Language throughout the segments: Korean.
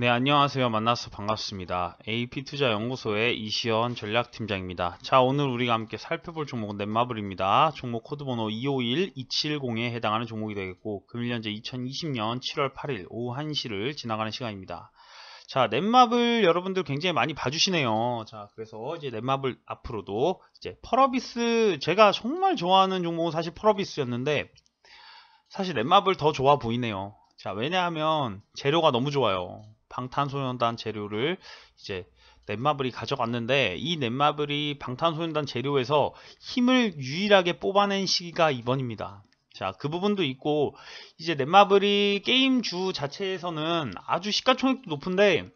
네, 안녕하세요. 만나서 반갑습니다. AP투자연구소의 이시연 전략팀장입니다. 자, 오늘 우리가 함께 살펴볼 종목은 넷마블입니다. 종목 코드번호 251270에 해당하는 종목이 되겠고, 금일 현재 2020년 7월 8일 오후 1시를 지나가는 시간입니다. 자, 넷마블 여러분들 굉장히 많이 봐주시네요. 자, 그래서 이제 넷마블 앞으로도 이제 펄어비스, 제가 정말 좋아하는 종목은 사실 펄어비스였는데, 사실 넷마블 더 좋아 보이네요. 자, 왜냐하면 재료가 너무 좋아요. 방탄소년단 재료를 이제 넷마블이 가져갔는데 이 넷마블이 방탄소년단 재료에서 힘을 유일하게 뽑아낸 시기가 이번입니다. 자, 그 부분도 있고 이제 넷마블이 게임 주 자체에서는 아주 시가총액도 높은데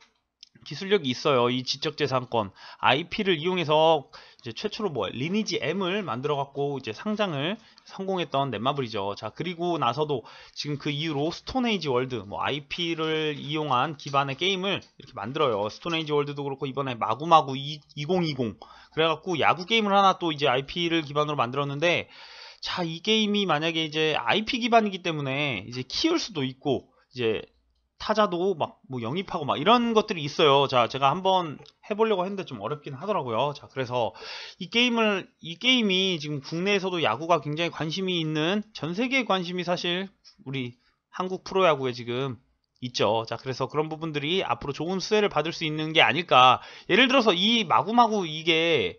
기술력이 있어요. 이 지적재산권 IP를 이용해서 이제 최초로 뭐 리니지 M을 만들어 갖고 이제 상장을 성공했던 넷마블이죠. 자 그리고 나서도 지금 그 이후로 스톤에이지 월드 뭐 IP를 이용한 기반의 게임을 이렇게 만들어요. 스톤에이지 월드도 그렇고 이번에 마구마구 2020 그래갖고 야구 게임을 하나 또 이제 IP를 기반으로 만들었는데 자 이 게임이 만약에 이제 IP 기반이기 때문에 이제 키울 수도 있고 이제 타자도 막 뭐 영입하고 막 이런 것들이 있어요. 자, 제가 한번 해보려고 했는데 좀 어렵긴 하더라고요. 자, 그래서 이 게임을, 이 게임이 지금 국내에서도 야구가 굉장히 관심이 있는 전 세계의 관심이 사실 우리 한국 프로야구에 지금 있죠. 자, 그래서 그런 부분들이 앞으로 좋은 수혜를 받을 수 있는 게 아닐까. 예를 들어서 이 마구마구 이게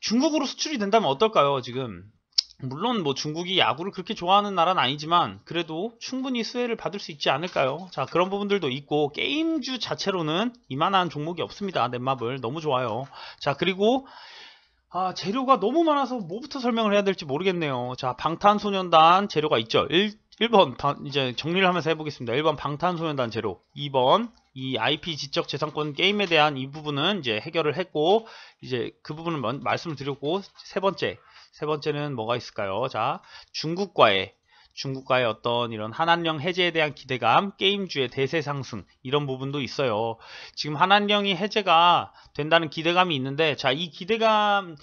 중국으로 수출이 된다면 어떨까요, 지금? 물론 뭐 중국이 야구를 그렇게 좋아하는 나라는 아니지만 그래도 충분히 수혜를 받을 수 있지 않을까요? 자 그런 부분들도 있고 게임주 자체로는 이만한 종목이 없습니다. 넷마블 너무 좋아요. 자 그리고 아 재료가 너무 많아서 뭐부터 설명을 해야 될지 모르겠네요. 자 방탄소년단 재료가 있죠. 1, 1번 이제 정리를 하면서 해보겠습니다. 1번 방탄소년단 재료 2번 이 IP 지적 재산권 게임에 대한 이 부분은 이제 해결을 했고 이제 그부분을 말씀을 드렸고 세 번째 세 번째는 뭐가 있을까요? 자, 중국과의 중국과의 어떤 이런 한한령 해제에 대한 기대감, 게임주의 대세 상승 이런 부분도 있어요. 지금 한한령이 해제가 된다는 기대감이 있는데 자, 이 기대감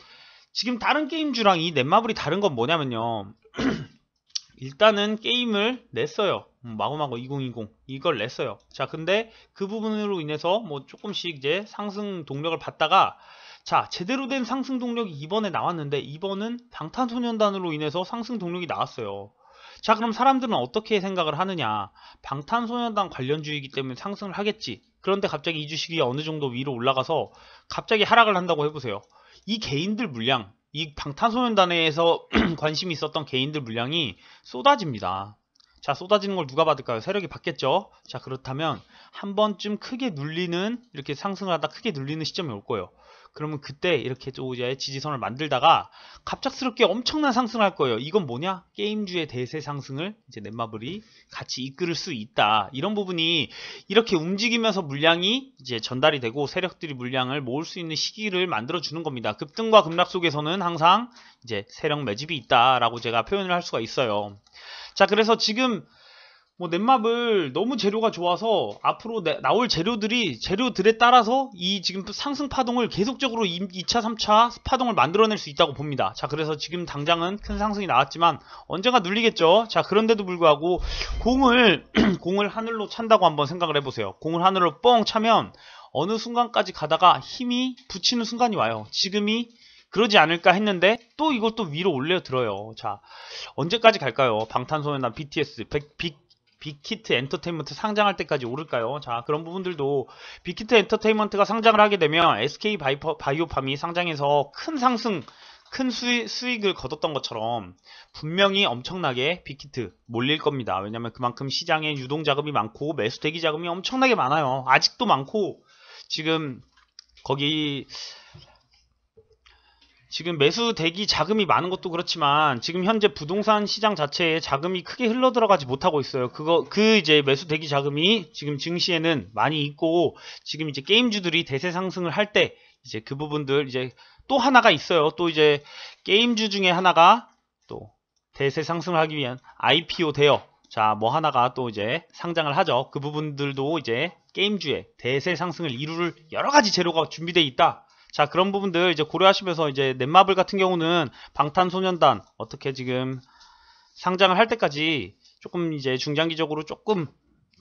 지금 다른 게임주랑 이 넷마블이 다른 건 뭐냐면요. 일단은 게임을 냈어요. 음, 마구마구 2020 이걸 냈어요. 자, 근데 그 부분으로 인해서 뭐 조금씩 이제 상승 동력을 받다가 자, 제대로 된 상승 동력이 이번에 나왔는데 이번은 방탄소년단으로 인해서 상승 동력이 나왔어요. 자, 그럼 사람들은 어떻게 생각을 하느냐? 방탄소년단 관련주이기 때문에 상승을 하겠지. 그런데 갑자기 이 주식이 어느 정도 위로 올라가서 갑자기 하락을 한다고 해보세요. 이 개인들 물량, 이 방탄소년단에서 관심이 있었던 개인들 물량이 쏟아집니다. 자 쏟아지는 걸 누가 받을까요? 세력이 받겠죠. 자 그렇다면 한 번쯤 크게 눌리는 이렇게 상승을 하다 크게 눌리는 시점이 올 거예요. 그러면 그때 이렇게 조우자의 지지선을 만들다가 갑작스럽게 엄청난 상승을 할 거예요. 이건 뭐냐? 게임주의 대세 상승을 이제 넷마블이 같이 이끌을 수 있다. 이런 부분이 이렇게 움직이면서 물량이 이제 전달이 되고 세력들이 물량을 모을 수 있는 시기를 만들어 주는 겁니다. 급등과 급락 속에서는 항상 이제 세력 매집이 있다라고 제가 표현을 할 수가 있어요. 자, 그래서 지금 뭐 넷마블 너무 재료가 좋아서 앞으로 나올 재료들이 재료들에 따라서 이 지금 상승 파동을 계속적으로 2차, 3차 파동을 만들어낼 수 있다고 봅니다. 자, 그래서 지금 당장은 큰 상승이 나왔지만 언젠가 눌리겠죠. 자, 그런데도 불구하고 공을 공을 하늘로 찬다고 한번 생각을 해보세요. 공을 하늘로 뻥 차면 어느 순간까지 가다가 힘이 붙이는 순간이 와요. 지금이 그러지 않을까 했는데 또이것도 위로 올려 들어요. 자, 언제까지 갈까요? 방탄소년단, BTS, 백, 빅, 빅히트 엔터테인먼트 상장할 때까지 오를까요? 자 그런 부분들도 빅히트 엔터테인먼트가 상장을 하게 되면 SK 바이퍼, 바이오팜이 상장해서 큰 상승 큰 수익, 수익을 거뒀던 것처럼 분명히 엄청나게 빅히트 몰릴 겁니다. 왜냐면 하 그만큼 시장에 유동 자금이 많고 매수 대기 자금이 엄청나게 많아요. 아직도 많고 지금 거기 지금 매수 대기 자금이 많은 것도 그렇지만 지금 현재 부동산 시장 자체에 자금이 크게 흘러 들어가지 못하고 있어요. 그거 그 이제 매수 대기 자금이 지금 증시에는 많이 있고 지금 이제 게임주들이 대세 상승을 할 때 이제 그 부분들 이제 또 하나가 있어요. 또 이제 게임주 중에 하나가 또 대세 상승을 하기 위한 IPO 대여 자, 뭐 하나가 또 이제 상장을 하죠. 그 부분들도 이제 게임주의 대세 상승을 이룰 여러 가지 재료가 준비되어 있다. 자 그런 부분들 이제 고려하시면서 이제 넷마블 같은 경우는 방탄소년단 어떻게 지금 상장을 할 때까지 조금 이제 중장기적으로 조금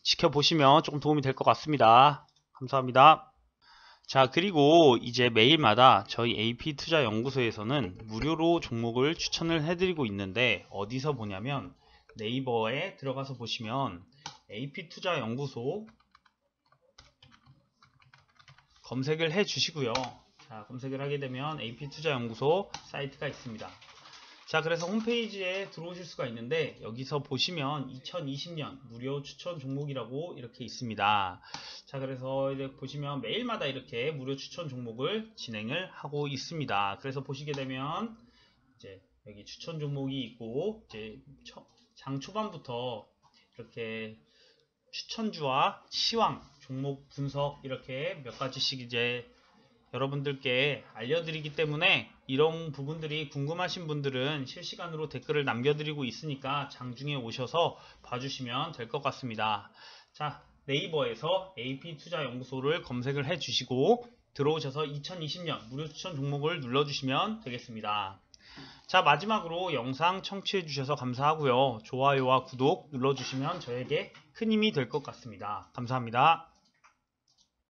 지켜보시면 조금 도움이 될 것 같습니다. 감사합니다. 자 그리고 이제 매일마다 저희 AP투자연구소에서는 무료로 종목을 추천을 해드리고 있는데 어디서 보냐면 네이버에 들어가서 보시면 AP투자연구소 검색을 해 주시고요. 자, 검색을 하게 되면 AP투자연구소 사이트가 있습니다. 자 그래서 홈페이지에 들어오실 수가 있는데 여기서 보시면 2020년 무료 추천 종목이라고 이렇게 있습니다 자 그래서 이렇게 보시면 매일마다 이렇게 무료 추천 종목을 진행을 하고 있습니다 그래서 보시게 되면 이제 여기 추천 종목이 있고 이제 장 초반부터 이렇게 추천주와 시황 종목 분석 이렇게 몇 가지씩 이제 여러분들께 알려드리기 때문에 이런 부분들이 궁금하신 분들은 실시간으로 댓글을 남겨드리고 있으니까 장중에 오셔서 봐주시면 될 것 같습니다. 자 네이버에서 AP투자연구소를 검색을 해주시고 들어오셔서 2020년 무료 추천 종목을 눌러주시면 되겠습니다. 자 마지막으로 영상 청취해주셔서 감사하고요. 좋아요와 구독 눌러주시면 저에게 큰 힘이 될 것 같습니다. 감사합니다.